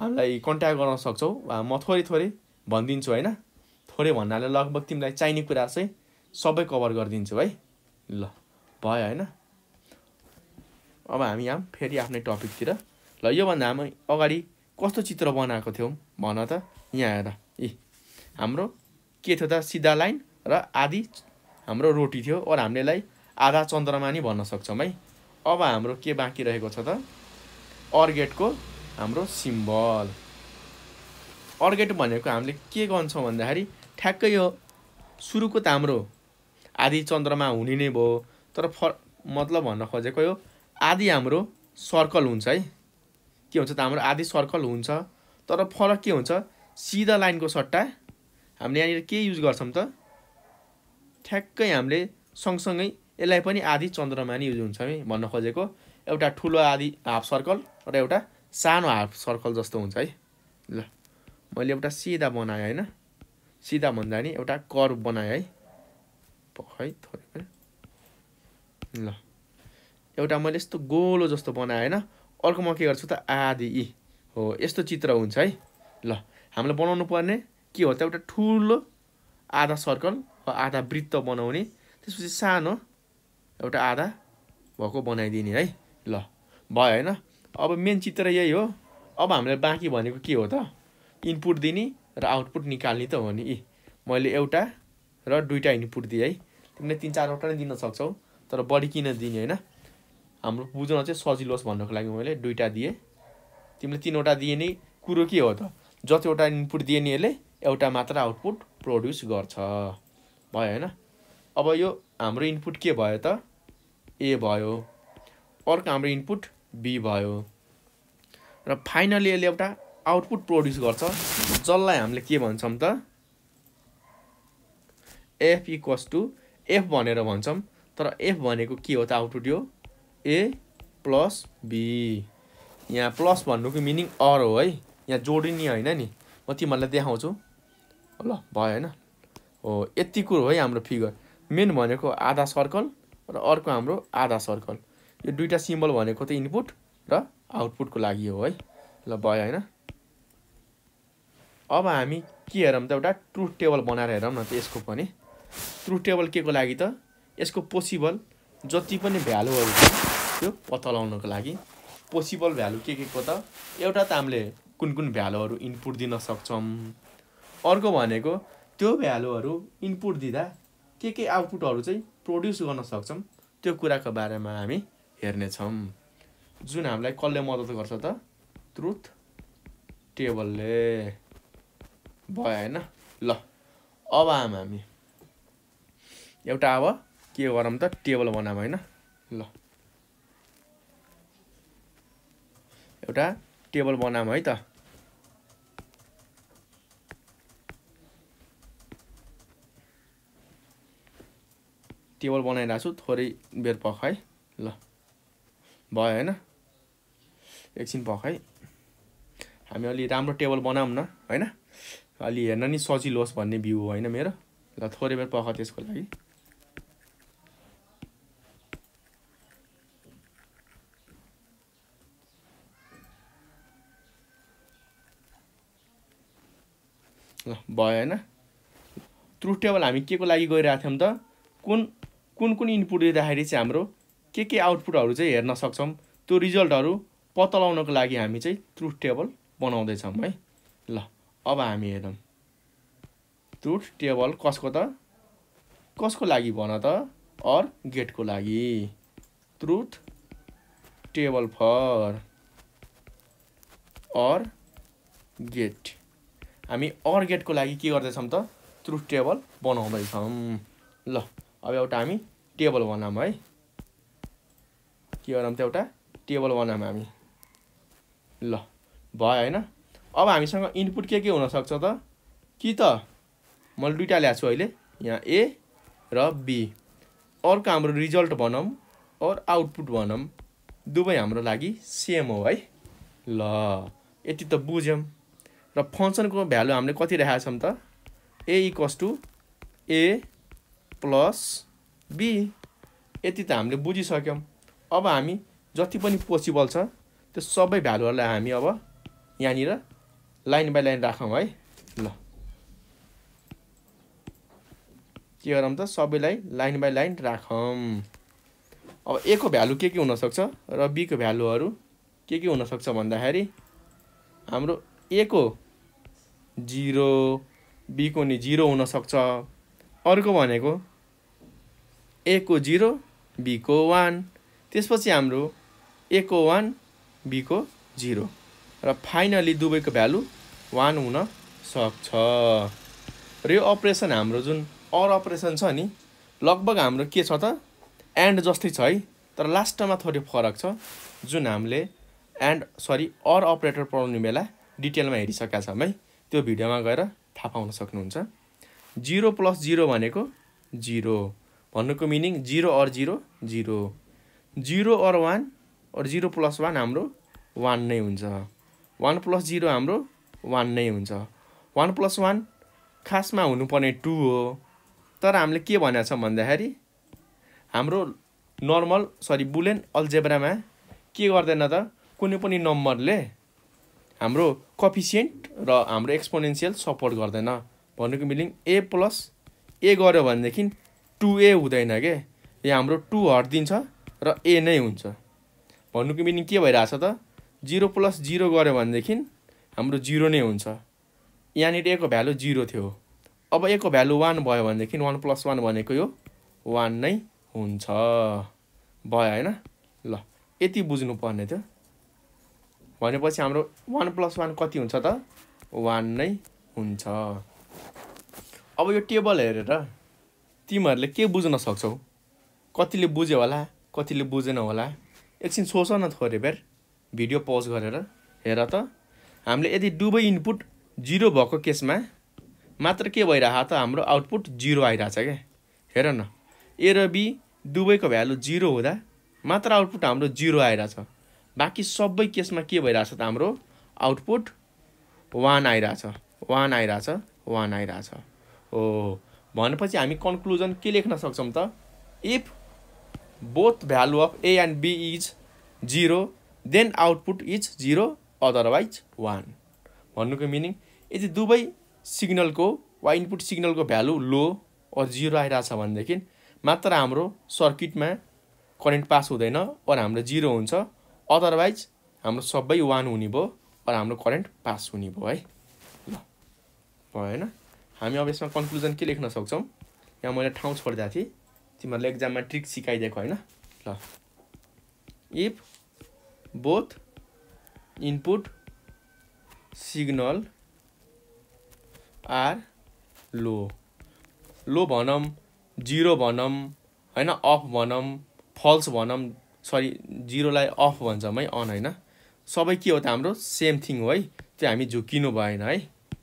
S1: हामीलाई कन्ट्याक्ट गर्न सक्छौ म थोरै थोरै भनिदिन्छु होइन थोरै भन्नाले लगभग तिमीलाई चाहिने कुरा चाहिँ सबै कभर गरिदिन्छु है
S2: ल
S1: भयो होइन अब हामी यहाँ फेरि आफ्नै टपिकतिर ल योभन्दा हामी अगाडि कस्तो चित्र बनाएको थियौँ भन त यहाँ हेर ए हाम्रो के थियो त सिधा लाइन र आधी हाम्रो रोटी थियो र हामीलाई आधा चन्द्रमा नि भन्न सक्छौँ है अब हाम्रो के बाँकी रहेको छ त अर्गेटको हाम्रो सिम्बल अर्गेट भनेको हामीले के गर्छौँ भन्दाखेरि ठ्याक्कै यो सुरुको त हाम्रो आदि चन्द्रमा हुने नै भयो तर फर मतलब भन्न खोजेको यो आदि हाम्रो सर्कल हुन्छ है के हुन्छ त हाम्रो आदि सर्कल हुन्छ तर फरक के हुन्छ सिधा लाइनको सट्टा हामीले यहाँनिर के युज गर्छौँ त ठ्याक्कै हामीले सँगसँगै यसलाई पनि आधी चन्द्रमा नै युज हुन्छ है भन्न खोजेको एउटा ठुलो आदि हाफ सर्कल र एउटा सानो हाफ सर्कल जस्तो हुन्छ है ल मैले एउटा सिधा बनाएँ होइन सिधा भन्दा नि एउटा कर्भ बनाएँ है है थोरै ल एउटा मैले यस्तो गोलो जस्तो बनाएँ होइन अर्को म के गर्छु त आधी यी हो यस्तो चित्र हुन्छ है ल हामीलाई बनाउनु पर्ने के हो त एउटा ठुलो आधा सर्कल आधा वृत्त बनाउने त्यसपछि सानो एउटा आधा भएको बनाइदिने है ल भयो होइन अब मेन चित्र यही हो अब हामीलाई बाँकी भनेको के हो त इनपुट दिने र आउटपुट निकाल्ने त हो नि मैले एउटा र दुईवटा इनपुट दिएँ है तिमीले तिन चारवटा नै दिन सक्छौ तर बढी किन दिने होइन हाम्रो बुझ्न चाहिँ सजिलो होस् भन्नको लागि मैले दुईवटा दिएँ तिमीले तिनवटा दिए नि कुरो के हो त जतिवटा इनपुट दिए नि यसले एउटा मात्र आउटपुट प्रड्युस गर्छ भयो होइन अब यो हाम्रो इनपुट के भयो त ए भयो अर्को हाम्रो इनपुट बी भयो र फाइनली यसले एउटा आउटपुट प्रड्युस गर्छ जसलाई हामीले के भन्छौँ त एफ इक्वस टु एफ भनेर भन्छौँ तर एफ भनेको के हो त आउटपुट यो ए प्लस बी यहाँ प्लस भन्नुको मिनिङ अर हो है यहाँ जोडिने होइन नि म तिमीहरूलाई देखाउँछु ल भयो होइन हो यति कुरो है हाम्रो फिगर मेन भनेको आधा सर्कल र अर्को हाम्रो आधा सर्कल यो दुईवटा सिम्बल भनेको त इनपुट र आउटपुटको लागि हो है ल भयो होइन अब हामी के हेरौँ त एउटा ट्रुथ टेबल बनाएर हेरौँ न त यसको पनि ट्रुथ टेबल के को लागि त यसको पोसिबल जति पनि भ्यालुहरू छ त्यो पत्ता लगाउनको लागि पोसिबल भ्यालु के के को त एउटा त हामीले कुन कुन भ्यालुहरू इनपुट दिन सक्छौँ अर्को भनेको त्यो भ्यालुहरू इनपुट दिँदा के के आउटपुटहरू चाहिँ प्रड्युस गर्न सक्छौँ त्यो कुराको बारेमा हामी हेर्नेछौँ जुन हामीलाई कसले मद्दत गर्छ त ट्रुथ टेबलले भयो होइन ल अब आम हामी एउटा अब के गरौँ त टेबल बनाऊँ होइन ल एउटा टेबल बनाऊँ है त टेबल बनाइरहेको छु थोरै बेर पख है ल भयो होइन एकछिन है हामी अलि राम्रो टेबल बनाऊँ न होइन अलि हेर्न नि सजिलो होस् भन्ने भ्यू होइन मेरो ल थोरै बेर पख त्यसको लागि ल भयो होइन ट्रुथ टेबल हामी के को लागि गइरहेको थियौँ त कुन कुन कुन इनपुट दिँदाखेरि चाहिँ हाम्रो के के आउटपुटहरू चाहिँ हेर्न सक्छौँ त्यो रिजल्टहरू पत्ता लगाउनको लागि हामी चाहिँ ट्रुथ टेबल बनाउँदैछौँ है ल अब हामी हेरौँ ट्रुथ टेबल कसको त कसको लागि भन त अर गेटको लागि truth table for or gate हामी अर गेटको लागि के गर्दैछौँ त ट्रुथ टेबल बनाउँदैछौँ ल अब एउटा हामी टेबल बनाऊँ है के गरौँ त एउटा टेबल बनाऊँ हामी ल भयो होइन अब हामीसँग इनपुट के के हुनसक्छ त कि त मैले दुइटा ल्याएको छु अहिले यहाँ ए र बी अर्को हाम्रो रिजल्ट भनौँ अरू आउटपुट भनौँ दुवै हाम्रो लागि सेम हो है ल यति त बुझ्यौँ र फङ्सनको भ्यालु हामीले कति राखेका छौँ त A equals to A plus B यति त हामीले बुझिसक्यौँ अब हामी जति पनि पोसिबल छ त्यो सबै भ्यालुहरूलाई हामी अब यहाँनिर लाइन बाई लाइन राखौँ है ल के गरौँ त सबैलाई लाइन बाई लाइन राखौँ अब ए को भ्यालु के के हुनसक्छ र बीको भ्यालुहरू के के हुनसक्छ भन्दाखेरि हाम्रो ए को जिरो बीको नि जिरो हुनसक्छ अर्को भनेको ए को जिरो बीको वान त्यसपछि हाम्रो एको वान बीको जिरो र फाइनली दुबईको भ्यालु वान हुन सक्छ र यो अपरेसन हाम्रो जुन अर अपरेसन छ नि लगभग हाम्रो के छ त एन्ड जस्तै छ है तर लास्टमा थोरै फरक छ जुन हामीले एन्ड सरी अर अपरेटर पढाउने बेला डिटेलमा हेरिसकेका छौँ है त्यो भिडियोमा गएर थाहा पाउन सक्नुहुन्छ जिरो प्लस जिरो भनेको जिरो भन्नुको meaning zero or zero zero zero or one or zero plus one हाम्रो वान नै हुन्छ वान प्लस जिरो हाम्रो वान नै हुन्छ वान प्लस वान खासमा हुनुपर्ने टु हो तर हामीले के भनेको छ भन्दाखेरि हाम्रो नर्मल सरी बुलेन अल्जेब्रामा के गर्दैन त कुनै पनि नम्बरले हाम्रो कफिसियन्ट र हाम्रो एक्सपोनेन्सियल सपोर्ट गर्दैन भनेको मिलिङ ए प्लस ए गऱ्यो भनेदेखि टु ए हुँदैन के यहाँ हाम्रो टु हटिदिन्छ र ए नै हुन्छ भन्नुको मिनिङ के भइरहेछ त जिरो प्लस जिरो गऱ्यो भनेदेखि हाम्रो जिरो नै हुन्छ यहाँनिर एको भ्यालु जिरो थियो अब एको भ्यालु वान भयो भनेदेखि वान प्लस वान भनेको यो वान नै हुन्छ भयो होइन ल यति बुझ्नु पर्ने थियो भनेपछि हाम्रो वान प्लस वान कति हुन्छ त वान नै हुन्छ अब यो टेबल हेरेर तिमीहरूले के बुझ्न सक्छौ कतिले बुझ्यो होला कतिले बुझेन होला एकछिन सोच न थोरै बेर भिडियो पज गरेर हेर त हामीले यदि दुवै इनपुट जिरो भएको केसमा मात्र के भइरहेको त हाम्रो आउटपुट जिरो आइरहेछ क्या हेर न ए र बी दुवैको भ्यालु जिरो हुँदा मात्र आउटपुट हाम्रो जिरो आइरहेछ बाँकी सबै केसमा के भइरहेछ त हाम्रो आउटपुट वान आइरहेछ वान आइरहेछ वान आइरहेछ हो भनेपछि हामी कन्क्लुजन के लेख्न सक्छौँ त if both value of a and b is 0 then output is 0 otherwise 1 भन्नुको मिनिङ यदि दुवै सिग्नलको वा इनपुट सिग्नलको भ्यालु लो वा जिरो आइरहेछ भनेदेखि मात्र हाम्रो सर्किटमा करेन्ट पास हुँदैन अर हाम्रो जिरो हुन्छ अदरवाइज हाम्रो सबै वान हुने भयो अर हाम्रो करेन्ट पास हुने भयो है ल भयो होइन हामी अब यसमा कन्क्लुजन के लेख्न सक्छौँ यहाँ मैले ठाउँ छोडिदिएको थिएँ तिमीहरूलाई एक्जाममा ट्रिक सिकाइदिएको होइन ल if both input signal are low low भनौँ जिरो भनौँ होइन अफ भनौँ फल्स भनौँ सरी जिरोलाई अफ भन्छौँ है अन होइन सबै के हो त हाम्रो सेम थिङ हो है त्यो हामी झुकिनु भएन है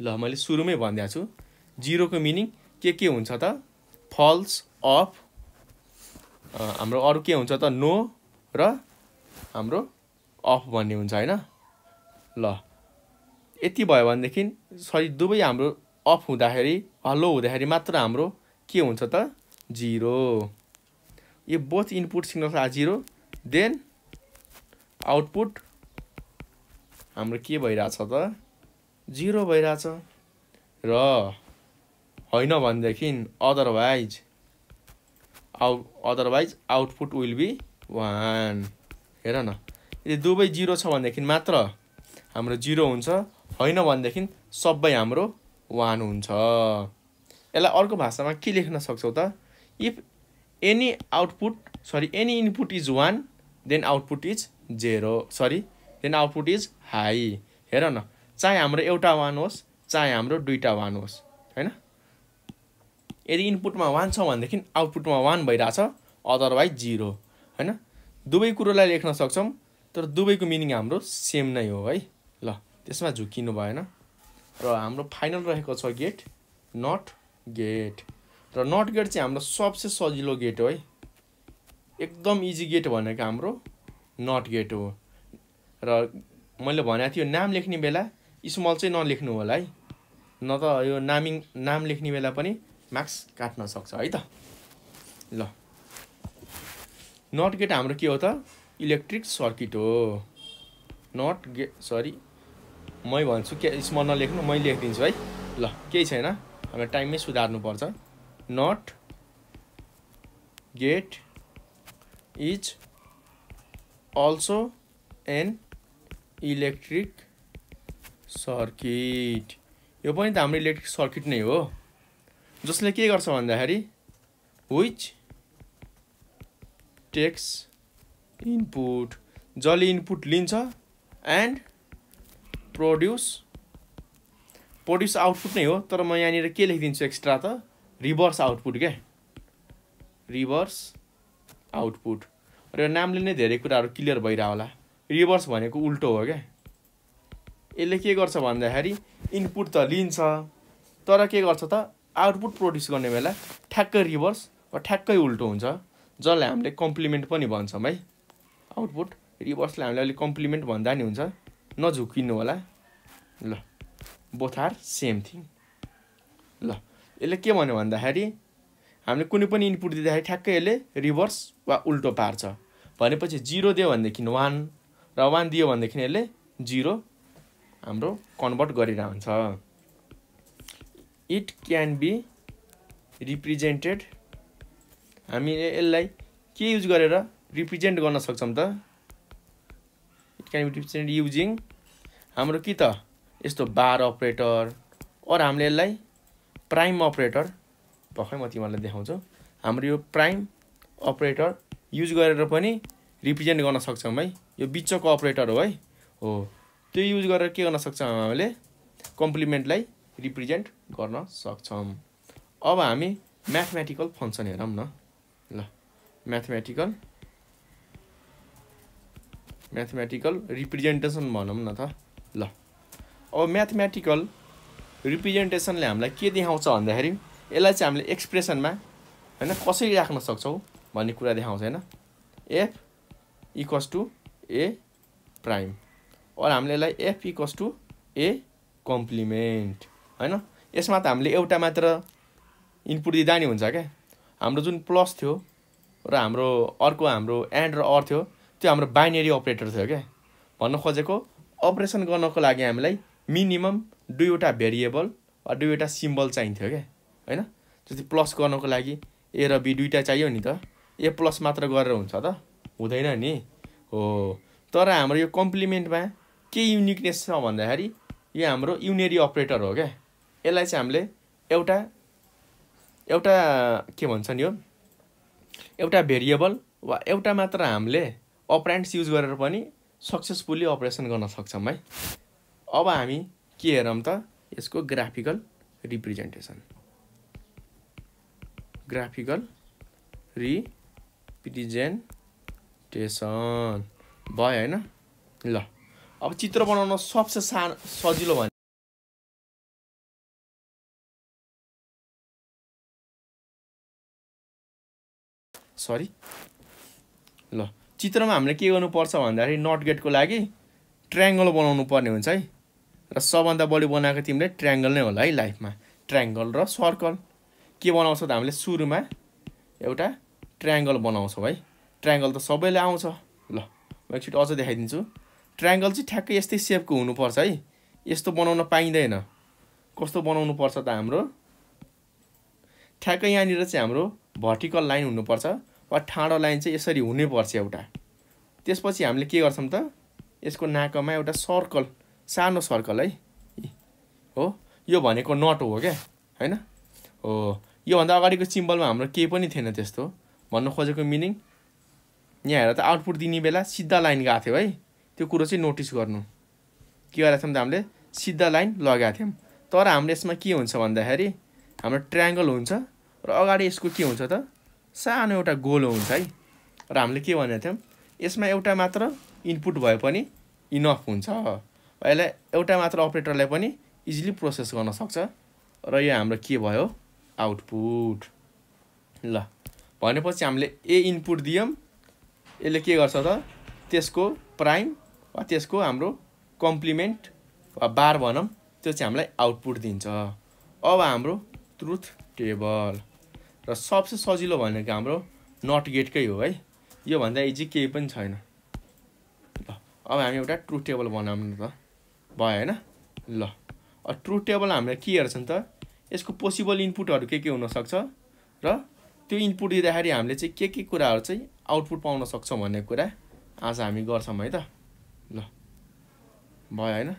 S1: ल मैले सुरुमै भनिदिएको छु जिरोको मिनिङ के के हुन्छ त फल्स अफ हाम्रो अरू के हुन्छ त नो र हाम्रो अफ भन्ने हुन्छ होइन ल यति भयो भनेदेखि सरी दुवै हाम्रो अफ हुँदाखेरि हल्लो हुँदाखेरि मात्र हाम्रो के हुन्छ त जिरो यो both input signal are zero then output हाम्रो के भइरहेछ त जिरो भइरहेछ र होइन भनेदेखि otherwise out otherwise output will be one हेर न यदि दुवै जिरो छ भनेदेखि मात्र हाम्रो जिरो हुन्छ होइन भनेदेखि सबै हाम्रो वान हुन्छ यसलाई अर्को भाषामा के लेख्न सक्छौँ त if any output sorry any input is one then output is zero sorry then output is high हेर न चाहे हाम्रो एउटा वान होस् चाहे हाम्रो दुईवटा वान होस् होइन यदि इनपुटमा वान छ भनेदेखि आउटपुटमा वान भइरहेछ अदरवाइज जिरो होइन दुवै कुरोलाई लेख्न सक्छौँ तर दुवैको मिनिङ हाम्रो सेम नै हो है ल त्यसमा झुकिनु भएन र हाम्रो फाइनल रहेको छ गेट नट गेट र नट गेट चाहिँ हाम्रो सबसे सजिलो गेट हो है एकदम इजी गेट भनेको हाम्रो नट गेट हो र मैले भनेको थियो नाम लेख्ने बेला स्मल चाहिँ नलेख्नु होला है न त यो नामिङ नाम लेख्ने बेला पनि मार्क्स काट्न सक्छ है त ल नट गेट हाम्रो के हो त इलेक्ट्रिक सर्किट हो नट गेट सरी मै भन्छु के यसमा नलेख्नु मै लेखिदिन्छु है ल केही छैन हामीलाई टाइममै सुधार्नुपर्छ not gate is also an electric circuit यो पनि त हाम्रो इलेक्ट्रिक सर्किट नै हो जसले के गर्छ भन्दाखेरि विच टेक्स इनपुट जसले इनपुट लिन्छ एन्ड प्रड्युस प्रड्युस आउटपुट नै हो तर म यहाँनिर के लेखिदिन्छु एक्स्ट्रा त रिभर्स आउटपुट क्या रिभर्स आउटपुट र यो नामले नै धेरै कुराहरू क्लियर भइरह होला रिभर्स भनेको उल्टो हो क्या यसले के गर्छ भन्दाखेरि इनपुट त लिन्छ तर के गर्छ त आउटपुट प्रड्युस गर्ने बेला ठ्याक्कै रिभर्स वा ठ्याक्कै उल्टो हुन्छ जसलाई हामीले कम्प्लिमेन्ट पनि भन्छौँ है आउटपुट रिभर्सलाई हामीले अलिक कम्प्लिमेन्ट भन्दा नि हुन्छ नझुकिनु होला ल बोथ आर सेम थिङ ल यसले के भन्यो भन्दाखेरि हामीले कुनै पनि इनपुट दिँदाखेरि ठ्याक्कै यसले रिभर्स वा उल्टो पार्छ भनेपछि जिरो दियो भनेदेखि वान र वान दियो भनेदेखि यसले जिरो हाम्रो कन्भर्ट गरिरहन्छ इट क्यान बी रिप्रेजेन्टेड हामीले यसलाई के युज गरेर रिप्रेजेन्ट गर्न सक्छौँ त it can be represent using हाम्रो कि त यस्तो बार अपरेटर अर हामीले यसलाई प्राइम अपरेटर भर्खरै म तिमीहरूलाई देखाउँछु हाम्रो यो प्राइम अपरेटर युज गरेर पनि रिप्रेजेन्ट गर्न सक्छौँ है यो बिचको अपरेटर हो है हो त्यो युज गरेर के गर्न सक्छौँ हामीले कम्प्लिमेन्टलाई रिप्रेजेन्ट गर्न सक्छौँ अब हामी म्याथमेटिकल फङ्सन हेरौँ न ल म्याथमेटिकल म्याथमेटिकल रिप्रेजेन्टेसन भनौँ न त ल अब म्याथमेटिकल रिप्रेजेन्टेसनले हामीलाई के देखाउँछ भन्दाखेरि यसलाई चाहिँ हामीले एक्सप्रेसनमा होइन कसरी राख्न सक्छौँ भन्ने कुरा देखाउँछ होइन F equals to A prime अरू हामीले यसलाई F equals to A complement होइन यसमा त हामीले एउटा मात्र इनपुट दिँदा नि हुन्छ क्या हाम्रो जुन प्लस थियो र हाम्रो अर्को हाम्रो एन्ड र अर थियो त्यो हाम्रो बाइनेरी अपरेटर थियो क्या भन्न खोजेको अपरेसन गर्नको लागि हामीलाई मिनिमम दुईवटा भेरिएबल वा दुईवटा सिम्बल चाहिन्थ्यो क्या होइन जस्तै प्लस गर्नको लागि ए र बी दुइटा चाहियो नि त ए प्लस मात्र गरेर हुन्छ त हुँदैन नि हो तर हाम्रो यो कम्प्लिमेन्टमा के युनिकनेस छ भन्दाखेरि यो हाम्रो युनेरी अपरेटर हो क्या यसलाई चाहिँ हामीले एउटा एउटा के भन्छन् यो एउटा भेरिएबल वा एउटा मात्र हामीले अपरेन्ट्स युज गरेर पनि सक्सेसफुल्ली अपरेसन गर्न सक्छौँ है अब हामी के हेरौँ त यसको ग्राफिकल रिप्रेजेन्टेसन ग्राफिकल रिप्रेजेन्टेसन भयो होइन ल अब चित्र बनाउन सबसे सा सजिलो भने सरी ल चित्रमा हामीले के गर्नुपर्छ भन्दाखेरि नट गेटको लागि ट्रायङ्गल बनाउनु पर्ने हुन्छ है र सबभन्दा बढी बनाएको तिमीले ट्रायङ्गल नै होला है लाइफमा ट्रायङ्गल र सर्कल के बनाउँछौ त हामीले सुरुमा एउटा ट्रायङ्गल बनाउँछौँ है ट्रायङ्गल त सबैले आउँछ ल म एकचोटि अझ देखाइदिन्छु ट्रायङ्गल चाहिँ ठ्याक्कै यस्तै सेपको हुनुपर्छ है यस्तो बनाउन पाइँदैन कस्तो बनाउनु पर्छ त हाम्रो ठ्याक्कै यहाँनिर चाहिँ हाम्रो भर्टिकल लाइन हुनुपर्छ वा ठाडो लाइन चाहिँ यसरी हुनैपर्छ एउटा त्यसपछि हामीले के गर्छौँ त यसको नाकामा एउटा सर्कल सानो सर्कल है हो यो भनेको नट हो क्या होइन हो योभन्दा अगाडिको सिम्बलमा हाम्रो केही पनि थिएन त्यस्तो भन्नु खोजेको मिनिङ यहाँ हेर त आउटपुट दिने बेला सिधा लाइन गएको थियो है त्यो कुरो चाहिँ नोटिस गर्नु के गरेका थियौँ त हामीले सिधा लाइन लगाएको थियौँ तर हाम्रो यसमा के हुन्छ भन्दाखेरि हाम्रो ट्रायङ्गल हुन्छ र अगाडि यसको के हुन्छ त सानो एउटा गोलो हुन्छ है र हामीले के भनेको थियौँ यसमा एउटा मात्र इनपुट भए पनि इनफ हुन्छ यसलाई एउटा मात्र अपरेटरलाई पनि इजिली प्रोसेस गर्न सक्छ र यो हाम्रो के भयो आउटपुट ल भनेपछि हामीले ए इनपुट दियौँ यसले के गर्छ त त्यसको प्राइम वा त्यसको हाम्रो कम्प्लिमेन्ट वा बार भनौँ त्यो चाहिँ हामीलाई आउटपुट दिन्छ अब हाम्रो ट्रुथ टेबल र सबसे सजिलो भनेको हाम्रो नट गेटकै हो है योभन्दा इजी केही पनि छैन ल अब हामी एउटा ट्रु टेबल बनाउनु त भयो होइन ल अब ट्रु टेबल हामीले के हेर्छौँ त यसको पोसिबल इनपुटहरू के के हुनसक्छ र त्यो इनपुट दिँदाखेरि हामीले चाहिँ के के कुराहरू चाहिँ आउटपुट पाउन सक्छौँ भन्ने कुरा आज हामी गर्छौँ है त ल भयो होइन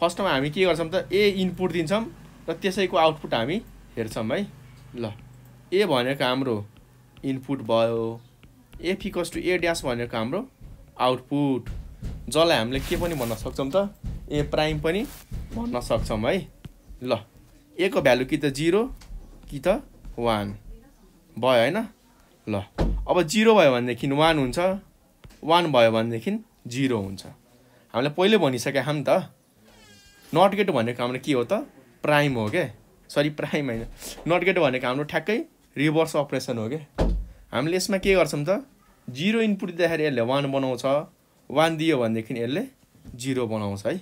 S1: फर्स्टमा हामी के गर्छौँ त ए इनपुट दिन्छौँ र त्यसैको आउटपुट हामी हेर्छौँ है ल ए भनेको हाम्रो इनपुट भयो एफिकस टु ए ड्यास भनेको हाम्रो आउटपुट जसलाई हामीले के पनि भन्न सक्छौँ त ए प्राइम पनि भन्न सक्छौँ है ल ए को भ्यालु कि त जिरो कि त वान भयो होइन ल अब जिरो भयो भनेदेखि वान हुन्छ वान भयो भनेदेखि जिरो हुन्छ हामीले पहिल्यै छौँ हामी त नट गेट भनेको हाम्रो के हो त प्राइम हो क्या सरी प्राइम होइन नट गेट भनेको हाम्रो ठ्याक्कै रिभर्स अपरेसन हो क्या हामीले यसमा के गर्छौँ त जिरो इनपुट दिँदाखेरि यसले वान बनाउँछ वान दियो भनेदेखि यसले जिरो बनाउँछ है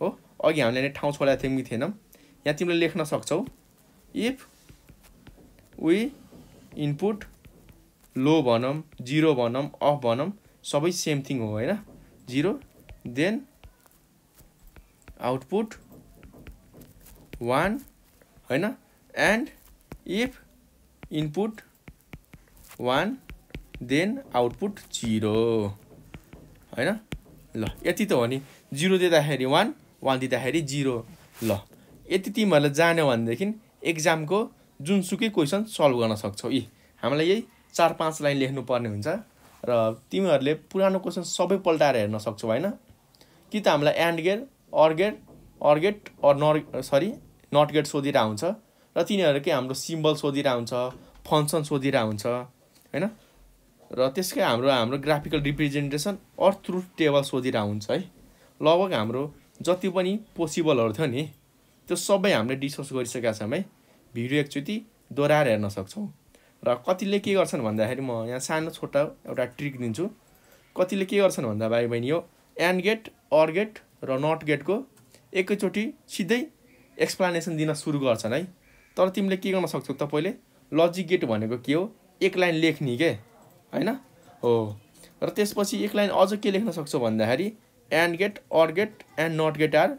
S1: हो अघि हामीले ठाउँ छोडेको थियौँ कि थिएनौँ यहाँ तिमीले लेख्न सक्छौ इफ वी इनपुट लो भनौँ जिरो भनौँ अफ भनौँ सबै सेम थिङ हो होइन जिरो देन आउटपुट वान होइन and if input one then output zero होइन ल यति त हो नि जिरो दिँदाखेरि वान वान दिँदाखेरि जिरो ल यति तिमीहरूले जान्यो भनेदेखि एक्जामको जुनसुकै क्वेसन सल्भ गर्न सक्छौ यी हामीलाई यही चार पाँच लाइन लेख्नुपर्ने हुन्छ र तिमीहरूले पुरानो क्वेसन सबै पल्टाएर हेर्न सक्छौ होइन कि त हामीलाई and gate or gate or gate or gate sorry not gate सोधिरा हुन्छ र तिनीहरूकै हाम्रो सिम्बल सोधिरह हुन्छ फङ्सन सोधिरह हुन्छ होइन र त्यसकै हाम्रो हाम्रो ग्राफिकल रिप्रेजेन्टेसन अर्थ थ्रु टेबल सोधिरा हुन्छ है लगभग हाम्रो जति पनि पोसिबलहरू थियो नि त्यो सबै हामीले डिस्कस गरिसकेका छौँ है भिडियो एकचोटि दोहोऱ्याएर हेर्न सक्छौँ र कतिले के गर्छन् भन्दाखेरि म यहाँ सानो छोटा एउटा ट्रिक दिन्छु कतिले के गर्छन् भन्दा भाइ बहिनी हो एन्ड गेट अर गेट र नट गेटको एकैचोटि सिधै एक्सप्लानेसन दिन सुरु गर्छन् है तर तिमीले के गर्न सक्छौ त पहिले लजिक गेट भनेको के हो एक लाइन लेख्ने के होइन हो र त्यसपछि एक लाइन अझ के लेख्न सक्छौ भन्दाखेरि and gate or gate and not gate are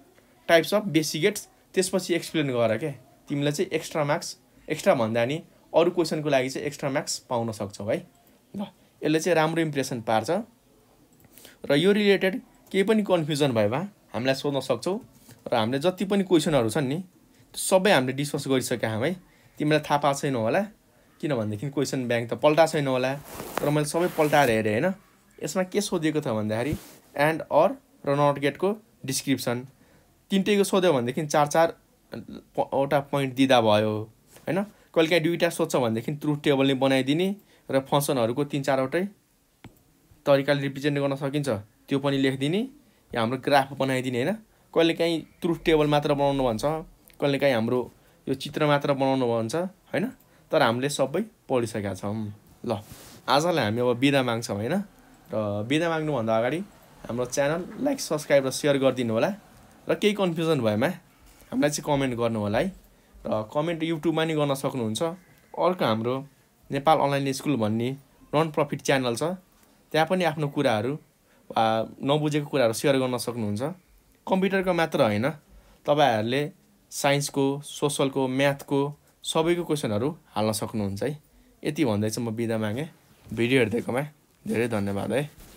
S1: types of basic gates त्यसपछि एक्सप्लेन गर के तिमीलाई चाहिँ एक्स्ट्रा मार्क्स एक्स्ट्रा भन्दा नि अरू क्वेसनको लागि चाहिँ एक्स्ट्रा मार्क्स पाउन सक्छौ है ल यसले चाहिँ राम्रो इम्प्रेसन पार्छ र यो रिलेटेड केही पनि कन्फ्युजन भएमा हामीलाई सोध्न सक्छौ र हामीले जति पनि क्वेसनहरू छन् नि सबै हामीले डिस्कस गरिसकेका हौँ है तिमीलाई थाहा पाएको छैन होला किनभनेदेखि क्वेसन ब्याङ्क त पल्टा छैन होला र मैले सबै पल्टाएर हेरेँ होइन यसमा के सोधिएको छ भन्दाखेरि एन्ड अर र नट गेटको डिस्क्रिप्सन तिनटैको सोध्यो भनेदेखि चार चार वटा पोइन्ट दिँदा भयो होइन कहिलेकाहीँ दुईवटा सोध्छ भनेदेखि ट्रुथ टेबल नै बनाइदिने र फङ्सनहरूको तिन चारवटै तरिकाले रिप्रेजेन्ट गर्न सकिन्छ त्यो पनि लेखिदिने या हाम्रो ग्राफ बनाइदिने होइन कहिले काहीँ ट्रुथ टेबल मात्र बनाउनु भन्छ कहिले काहीँ हाम्रो यो चित्र मात्र बनाउनु भन्छ होइन तर हामीले सबै पढिसकेका छौँ ल आजलाई हामी अब बिदा माग्छौँ होइन र बिदा माग्नुभन्दा अगाडि हाम्रो च्यानल लाइक सब्सक्राइब र सेयर गरिदिनु होला र केही कन्फ्युजन भएमा हामीलाई चाहिँ कमेन्ट गर्नु होला है र कमेन्ट युट्युबमा नि गर्न सक्नुहुन्छ अर्को हाम्रो नेपाल अनलाइन स्कुल भन्ने नन प्रफिट च्यानल छ त्यहाँ पनि आफ्नो कुराहरू वा नबुझेको कुराहरू सेयर गर्न सक्नुहुन्छ कम्प्युटरको मात्र होइन तपाईँहरूले साइन्सको सोसलको म्याथको सबैको क्वेसनहरू हाल्न सक्नुहुन्छ है यति भन्दै चाहिँ म बिदा मागेँ भिडियो हेरिदिएकोमा धेरै धन्यवाद है